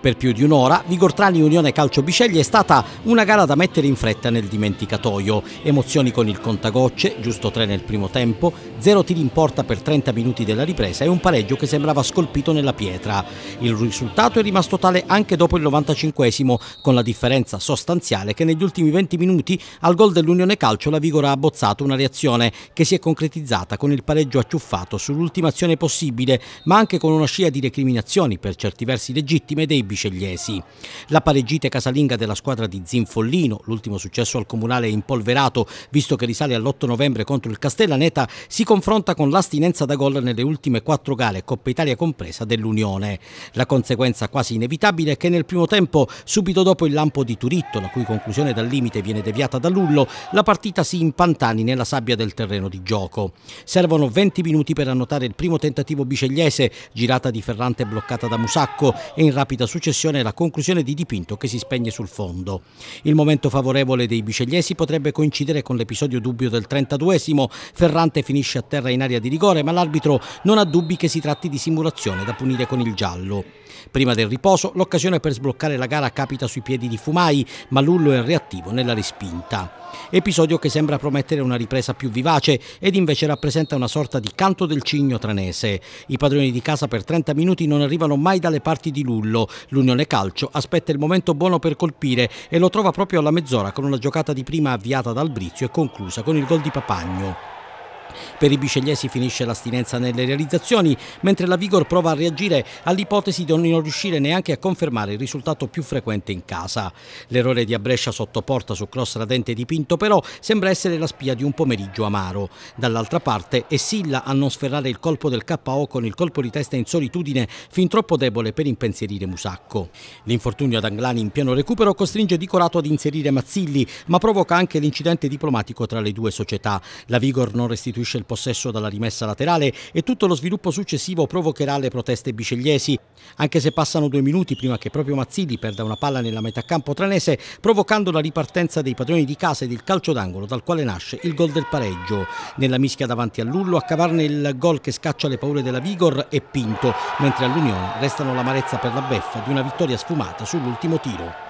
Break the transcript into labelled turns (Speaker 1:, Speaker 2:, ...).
Speaker 1: Per più di un'ora Vigortrani Unione Calcio Biceglie è stata una gara da mettere in fretta nel dimenticatoio. Emozioni con il contagocce, giusto tre nel primo tempo, zero tiri in porta per 30 minuti della ripresa e un pareggio che sembrava scolpito nella pietra. Il risultato è rimasto tale anche dopo il 95esimo, con la differenza sostanziale che negli ultimi 20 minuti al gol dell'Unione Calcio la Vigora ha abbozzato una reazione che si è concretizzata con il pareggio acciuffato sull'ultima azione possibile, ma anche con una scia di recriminazioni per certi versi legittime dei bicegliesi. La pareggita casalinga della squadra di Zinfollino, l'ultimo successo al comunale impolverato visto che risale all'8 novembre contro il Castellaneta, si confronta con l'astinenza da gol nelle ultime quattro gare, Coppa Italia compresa, dell'Unione. La conseguenza quasi inevitabile è che nel primo tempo, subito dopo il lampo di Turitto, la cui conclusione dal limite viene deviata da Lullo, la partita si impantani nella sabbia del terreno di gioco. Servono 20 minuti per annotare il primo tentativo bicegliese, girata di Ferrante bloccata da Musacco e in rapida successione successione e la conclusione di dipinto che si spegne sul fondo. Il momento favorevole dei bicegliesi potrebbe coincidere con l'episodio dubbio del 32esimo, Ferrante finisce a terra in area di rigore ma l'arbitro non ha dubbi che si tratti di simulazione da punire con il giallo. Prima del riposo l'occasione per sbloccare la gara capita sui piedi di Fumai ma Lullo è reattivo nella respinta. Episodio che sembra promettere una ripresa più vivace ed invece rappresenta una sorta di canto del cigno tranese. I padroni di casa per 30 minuti non arrivano mai dalle parti di Lullo, L'Unione Calcio aspetta il momento buono per colpire e lo trova proprio alla mezz'ora con una giocata di prima avviata dal Brizio e conclusa con il gol di Papagno. Per i bicegliesi finisce l'astinenza nelle realizzazioni, mentre la Vigor prova a reagire all'ipotesi di non riuscire neanche a confermare il risultato più frequente in casa. L'errore di Abrescia sotto porta su cross radente dipinto però sembra essere la spia di un pomeriggio amaro. Dall'altra parte è Silla a non sferrare il colpo del KO con il colpo di testa in solitudine fin troppo debole per impensierire Musacco. L'infortunio ad Anglani in pieno recupero costringe Dicorato ad inserire Mazzilli ma provoca anche l'incidente diplomatico tra le due società. La Vigor non restituisce esaurisce il possesso dalla rimessa laterale e tutto lo sviluppo successivo provocherà le proteste bicegliesi. Anche se passano due minuti prima che proprio Mazzilli perda una palla nella metà campo tranese, provocando la ripartenza dei padroni di casa ed il calcio d'angolo dal quale nasce il gol del pareggio. Nella mischia davanti a Lullo a cavarne il gol che scaccia le paure della Vigor è Pinto, mentre all'Unione restano l'amarezza per la beffa di una vittoria sfumata sull'ultimo tiro.